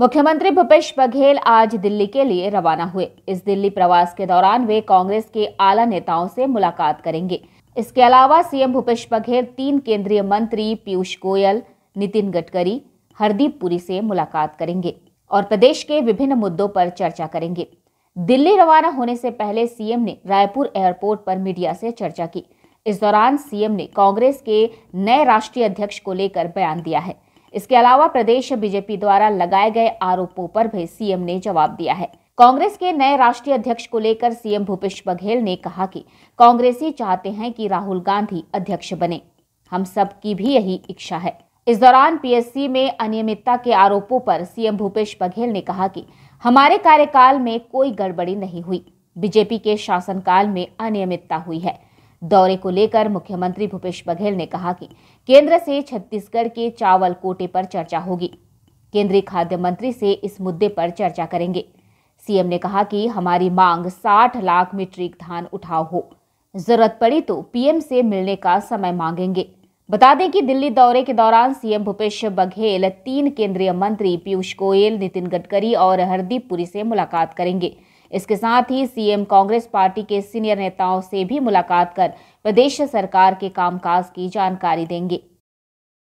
मुख्यमंत्री भूपेश बघेल आज दिल्ली के लिए रवाना हुए इस दिल्ली प्रवास के दौरान वे कांग्रेस के आला नेताओं से मुलाकात करेंगे इसके अलावा सीएम भूपेश बघेल तीन केंद्रीय मंत्री पीयूष गोयल नितिन गडकरी हरदीप पुरी से मुलाकात करेंगे और प्रदेश के विभिन्न मुद्दों पर चर्चा करेंगे दिल्ली रवाना होने से पहले सीएम ने रायपुर एयरपोर्ट पर मीडिया से चर्चा की इस दौरान सीएम ने कांग्रेस के नए राष्ट्रीय अध्यक्ष को लेकर बयान दिया है इसके अलावा प्रदेश बीजेपी द्वारा लगाए गए आरोपों पर भी सीएम ने जवाब दिया है कांग्रेस के नए राष्ट्रीय अध्यक्ष को लेकर सीएम भूपेश बघेल ने कहा कि कांग्रेसी चाहते हैं कि राहुल गांधी अध्यक्ष बने हम सब की भी यही इच्छा है इस दौरान पीएससी में अनियमितता के आरोपों पर सीएम भूपेश बघेल ने कहा कि हमारे कार्यकाल में कोई गड़बड़ी नहीं हुई बीजेपी के शासनकाल में अनियमितता हुई है दौरे को लेकर मुख्यमंत्री भूपेश बघेल ने कहा कि केंद्र से छत्तीसगढ़ के चावल कोटे पर चर्चा होगी केंद्रीय खाद्य मंत्री से इस मुद्दे पर चर्चा करेंगे सीएम ने कहा कि हमारी मांग 60 लाख मीट्रिक धान उठाव हो जरूरत पड़ी तो पीएम से मिलने का समय मांगेंगे बता दें कि दिल्ली दौरे के दौरान सीएम भूपेश बघेल तीन केंद्रीय मंत्री पीयूष गोयल नितिन गडकरी और हरदीप पुरी से मुलाकात करेंगे इसके साथ ही सीएम कांग्रेस पार्टी के सीनियर नेताओं से भी मुलाकात कर प्रदेश सरकार के कामकाज की जानकारी देंगे